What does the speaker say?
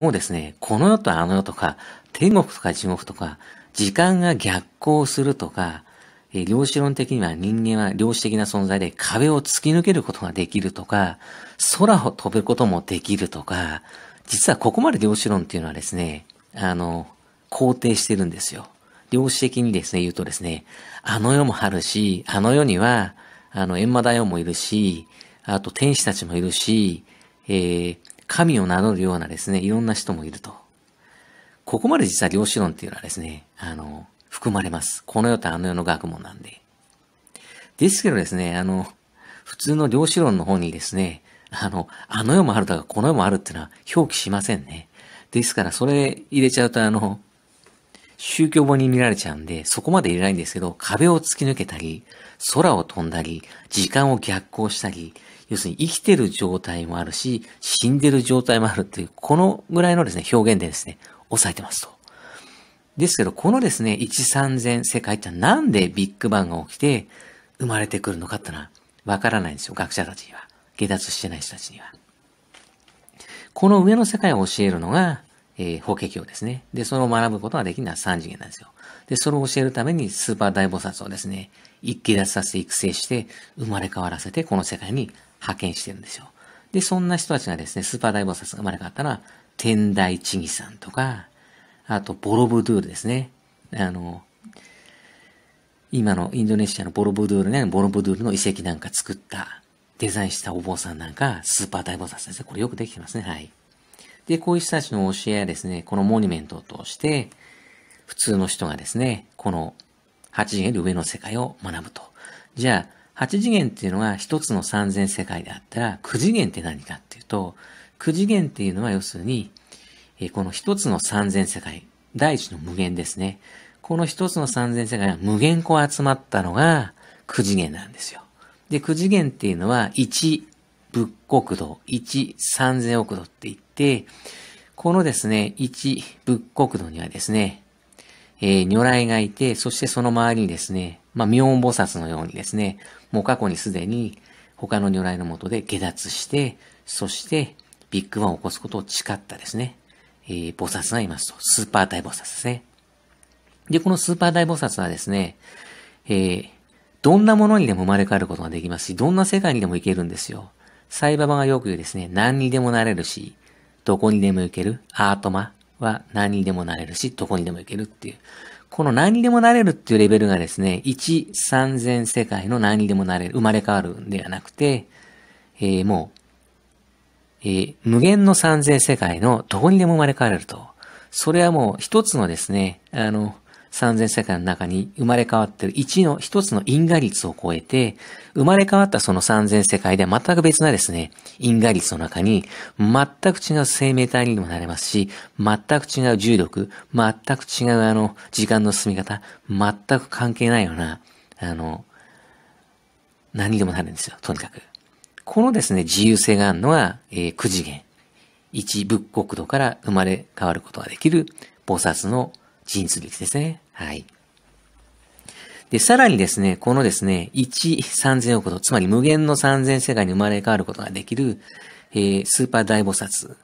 もうですね、この世とあの世とか、天国とか地獄とか、時間が逆行するとか、え量子論的には人間は量子的な存在で壁を突き抜けることができるとか、空を飛ぶこともできるとか、実はここまで量子論っていうのはですね、あの、肯定してるんですよ。量子的にですね、言うとですね、あの世もあるし、あの世には、あの、閻魔大王もいるし、あと天使たちもいるし、えー、神を名乗るようなですね、いろんな人もいると。ここまで実は量子論っていうのはですね、あの、含まれます。この世とあの世の学問なんで。ですけどですね、あの、普通の量子論の方にですね、あの、あの世もあるとかこの世もあるっていうのは表記しませんね。ですから、それ入れちゃうと、あの、宗教本に見られちゃうんで、そこまで入れないんですけど、壁を突き抜けたり、空を飛んだり、時間を逆行したり、要するに生きてる状態もあるし、死んでる状態もあるっていう、このぐらいのですね、表現でですね、抑えてますと。ですけど、このですね、13000世界ってなんでビッグバンが起きて生まれてくるのかってのは、わからないんですよ、学者たちには。下脱してない人たちには。この上の世界を教えるのが、えー、法華経ですね。で、それを学ぶことができるのは3次元なんですよ。で、それを教えるためにスーパー大菩薩をですね、一気脱させて育成して、生まれ変わらせてこの世界に派遣してるんですよ。で、そんな人たちがですね、スーパー大菩薩が生まれ変わったら、天台地義さんとか、あと、ボロブドゥールですね。あの、今のインドネシアのボロブドゥールね、ボロブドゥールの遺跡なんか作った、デザインしたお坊さんなんか、スーパー大菩薩ですね。これよくできてますね。はい。で、こういう人たちの教えはですね、このモニュメントを通して、普通の人がですね、この8次元より上の世界を学ぶと。じゃあ、8次元っていうのは1つの3000世界であったら、9次元って何かっていうと、9次元っていうのは要するに、この1つの3000世界、第一の無限ですね。この1つの3000世界が無限個集まったのが9次元なんですよ。で、9次元っていうのは1、仏国土、1、3000億土って言って、て、このですね、一仏国土にはですね、えー、如来がいて、そしてその周りにですね、まあ、妙音菩薩のようにですね、もう過去にすでに他の如来のもとで下脱して、そしてビッグワンを起こすことを誓ったですね、えー、菩薩がいますと。スーパー大菩薩ですね。で、このスーパー大菩薩はですね、えー、どんなものにでも生まれ変わることができますし、どんな世界にでも行けるんですよ。サイババがよく言うですね、何にでもなれるし、どこにでも行ける、アートマは何にでもなれるし、どこにでも行けるっていう。この何にでもなれるっていうレベルがですね、1、3000世界の何にでもなれる、生まれ変わるんではなくて、えー、もう、えー、無限の3000世界のどこにでも生まれ変われると。それはもう一つのですね、あの、三千世界の中に生まれ変わってる一の、一つの因果率を超えて、生まれ変わったその三千世界では全く別なですね、因果率の中に、全く違う生命体にもなれますし、全く違う重力、全く違うあの、時間の進み方、全く関係ないような、あの、何でもなるんですよ、とにかく。このですね、自由性があるのが、えー、次元。一仏国土から生まれ変わることができる菩薩の数率ですね。はい。で、さらにですね、このですね、1、3000億度、つまり無限の3000世界に生まれ変わることができる、えー、スーパー大菩薩